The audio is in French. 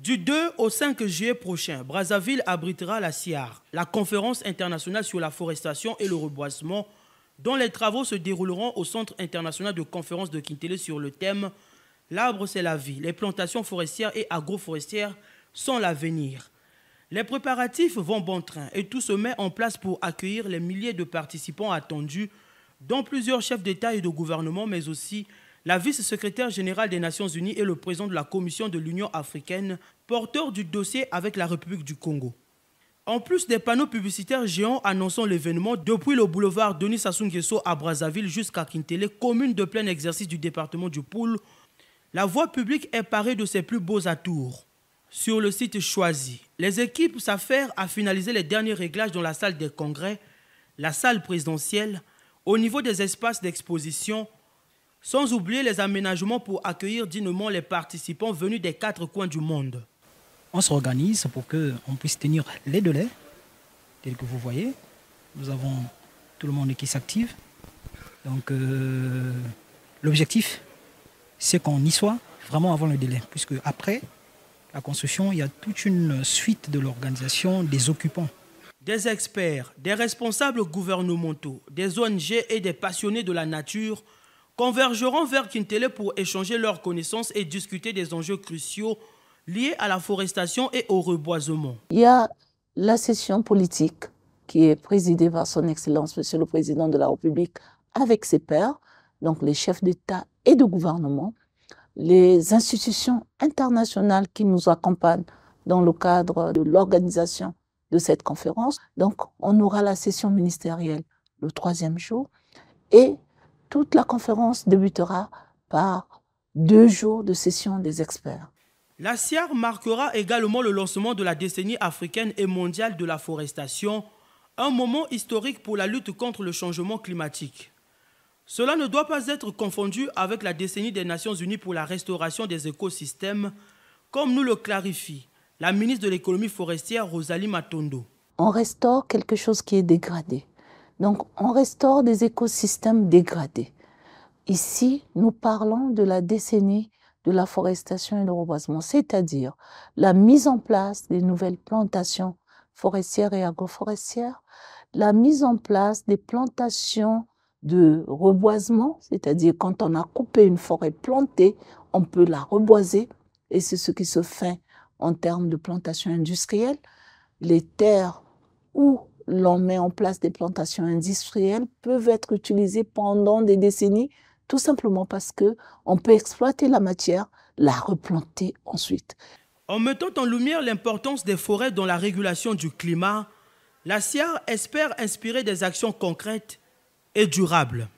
Du 2 au 5 juillet prochain, Brazzaville abritera la CIAR, la conférence internationale sur la forestation et le reboisement, dont les travaux se dérouleront au Centre international de conférence de Kintélé sur le thème L'arbre, c'est la vie. Les plantations forestières et agroforestières sont l'avenir. Les préparatifs vont bon train et tout se met en place pour accueillir les milliers de participants attendus, dont plusieurs chefs d'État et de gouvernement, mais aussi la vice-secrétaire générale des Nations Unies et le président de la Commission de l'Union africaine, porteur du dossier avec la République du Congo. En plus des panneaux publicitaires géants annonçant l'événement depuis le boulevard Denis Sassou Nguesso à Brazzaville jusqu'à Kintele, commune de plein exercice du département du Poule, la voie publique est parée de ses plus beaux atours. Sur le site choisi, les équipes s'affairent à finaliser les derniers réglages dans la salle des congrès, la salle présidentielle, au niveau des espaces d'exposition, sans oublier les aménagements pour accueillir dignement les participants venus des quatre coins du monde. On s'organise pour qu'on puisse tenir les délais, tels que vous voyez. Nous avons tout le monde qui s'active. Donc euh, l'objectif, c'est qu'on y soit vraiment avant le délai, puisque après la construction, il y a toute une suite de l'organisation des occupants. Des experts, des responsables gouvernementaux, des ONG et des passionnés de la nature convergeront vers Quintele pour échanger leurs connaissances et discuter des enjeux cruciaux liés à la forestation et au reboisement. Il y a la session politique qui est présidée par Son Excellence, Monsieur le Président de la République, avec ses pairs, donc les chefs d'État et de gouvernement, les institutions internationales qui nous accompagnent dans le cadre de l'organisation de cette conférence. Donc, on aura la session ministérielle le troisième jour et toute la conférence débutera par deux jours de session des experts. La CIAR marquera également le lancement de la décennie africaine et mondiale de la forestation, un moment historique pour la lutte contre le changement climatique. Cela ne doit pas être confondu avec la décennie des Nations Unies pour la restauration des écosystèmes, comme nous le clarifie la ministre de l'économie forestière Rosalie Matondo. On restaure quelque chose qui est dégradé. Donc, on restaure des écosystèmes dégradés. Ici, nous parlons de la décennie de la forestation et de reboisement, c'est-à-dire la mise en place des nouvelles plantations forestières et agroforestières, la mise en place des plantations de reboisement, c'est-à-dire quand on a coupé une forêt plantée, on peut la reboiser, et c'est ce qui se fait en termes de plantation industrielle. Les terres où l'on met en place des plantations industrielles peuvent être utilisées pendant des décennies, tout simplement parce que on peut exploiter la matière, la replanter ensuite. En mettant en lumière l'importance des forêts dans la régulation du climat, la SIAR espère inspirer des actions concrètes et durables.